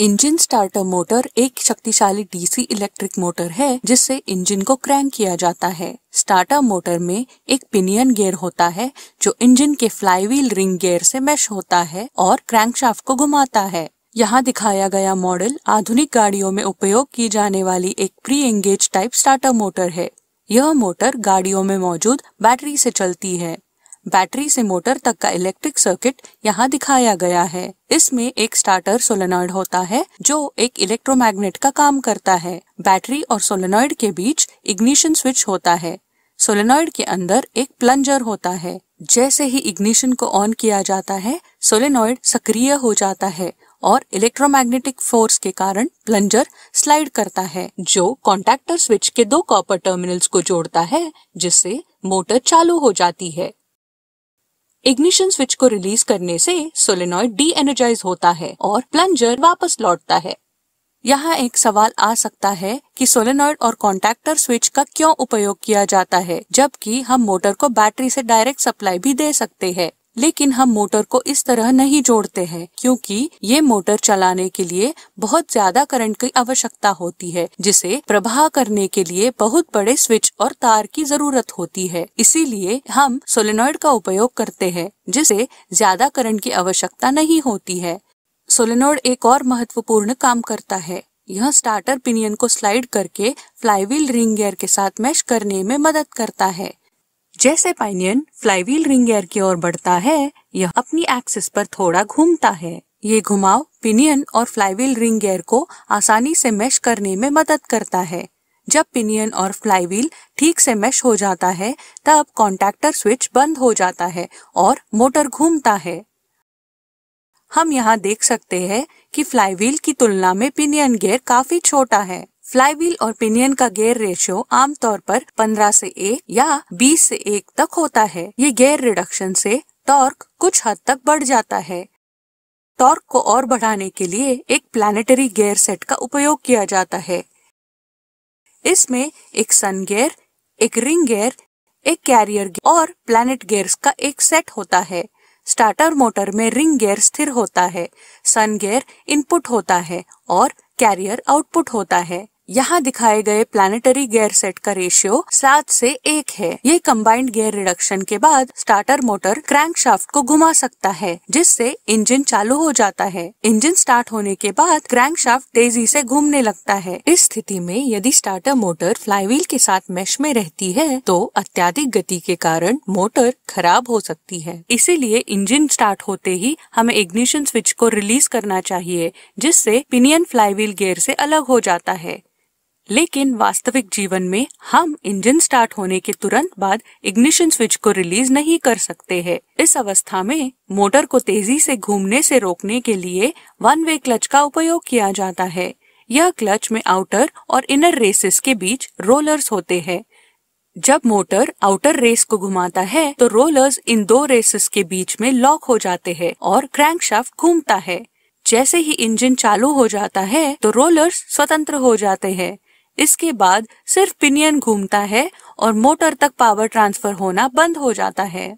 Engine starter motor एक शक्तिशाली DC electric motor है जिससे इंजन को क्रैंक किया जाता है स्टार्टर मोटर में एक पिनियन गियर होता है जो इंजन के फ्लाईव्हील रिंग गियर से मैश होता है और क्रैंकशाफ्ट को घुमाता है यहाँ दिखाया गया मॉडल आधुनिक गाड़ियों में उपयोग की जाने वाली एक pre engage type starter motor है यह मोटर गाड़ियों में मौजूद बैटरी से चलती है बैटरी से मोटर तक का इलेक्ट्रिक सर्किट यहाँ दिखाया गया है इसमें एक स्टार्टर सोलेनॉइड होता है जो एक इलेक्ट्रोमैग्नेट का काम करता है बैटरी और सोलेनॉइड के बीच इग्निशन स्विच होता है सोलेनॉइड के अंदर एक प्लंजर होता है जैसे ही इग्निशन को ऑन किया जाता है सोलेनॉइड सक्रिय हो जाता है और इलेक्ट्रोमैग्नेटिक फोर्स के कारण प्लंजर स्लाइड करता है जो कॉन्टेक्टर स्विच के दो कॉपर टर्मिनल्स को जोड़ता है जिससे मोटर चालू हो जाती है इग्निशन स्विच को रिलीज करने से सोलेनॉइड डी एनर्जाइज होता है और प्लंजर वापस लौटता है यहाँ एक सवाल आ सकता है कि सोलेनॉइड और कॉन्टैक्टर स्विच का क्यों उपयोग किया जाता है जबकि हम मोटर को बैटरी से डायरेक्ट सप्लाई भी दे सकते हैं लेकिन हम मोटर को इस तरह नहीं जोड़ते हैं क्योंकि ये मोटर चलाने के लिए बहुत ज्यादा करंट की आवश्यकता होती है जिसे प्रवाह करने के लिए बहुत बड़े स्विच और तार की जरूरत होती है इसीलिए हम सोलेनोइड का उपयोग करते हैं जिसे ज्यादा करंट की आवश्यकता नहीं होती है सोलेनोइड एक और महत्वपूर्ण काम करता है यह स्टार्टर पिनियन को स्लाइड करके फ्लाईव्हील रिंग गियर के साथ मैश करने में मदद करता है जैसे पाइनियन फ्लाईवील रिंग एयर की ओर बढ़ता है यह अपनी एक्सिस पर थोड़ा घूमता है ये घुमाव पिनियन और फ्लाईवील रिंग एयर को आसानी से मैश करने में मदद करता है जब पिनियन और फ्लाईवील ठीक से मैश हो जाता है तब कॉन्टैक्टर स्विच बंद हो जाता है और मोटर घूमता है हम यहाँ देख सकते हैं कि फ्लाईवील की तुलना में पिनियन गियर काफी छोटा है फ्लाईव्हील और पिनियन का गेयर रेशियो आमतौर पर 15 से 1 या 20 से 1 तक होता है ये गेयर रिडक्शन से टॉर्क कुछ हद तक बढ़ जाता है टॉर्क को और बढ़ाने के लिए एक प्लानिटरी गेयर सेट का उपयोग किया जाता है इसमें एक सन गेयर एक रिंग गेयर एक कैरियर और प्लैनेट गेयर्स का एक सेट होता है स्टार्टर मोटर में रिंग गेयर स्थिर होता है सन गेयर इनपुट होता है और कैरियर आउटपुट होता है यहाँ दिखाए गए प्लानिटरी गेयर सेट का रेशियो सात से एक है ये कंबाइंड गेयर रिडक्शन के बाद स्टार्टर मोटर क्रैंक शाफ्ट को घुमा सकता है जिससे इंजन चालू हो जाता है इंजन स्टार्ट होने के बाद क्रैंक शाफ्ट तेजी से घूमने लगता है इस स्थिति में यदि स्टार्टर मोटर फ्लाईव्हील के साथ मैश में रहती है तो अत्याधिक गति के कारण मोटर खराब हो सकती है इसीलिए इंजन स्टार्ट होते ही हमें इग्निशन स्विच को रिलीज करना चाहिए जिससे पिनियन फ्लाईव्हील गियर से अलग हो जाता है लेकिन वास्तविक जीवन में हम इंजन स्टार्ट होने के तुरंत बाद इग्निशन स्विच को रिलीज नहीं कर सकते हैं। इस अवस्था में मोटर को तेजी से घूमने से रोकने के लिए वन वे क्लच का उपयोग किया जाता है यह क्लच में आउटर और इनर रेसेस के बीच रोलर्स होते हैं जब मोटर आउटर रेस को घुमाता है तो रोलर्स इन दो रेसेस के बीच में लॉक हो जाते हैं और क्रैंकशाफ्ट घूमता है जैसे ही इंजन चालू हो जाता है तो रोलर्स स्वतंत्र हो जाते हैं इसके बाद सिर्फ पिनियन घूमता है और मोटर तक पावर ट्रांसफर होना बंद हो जाता है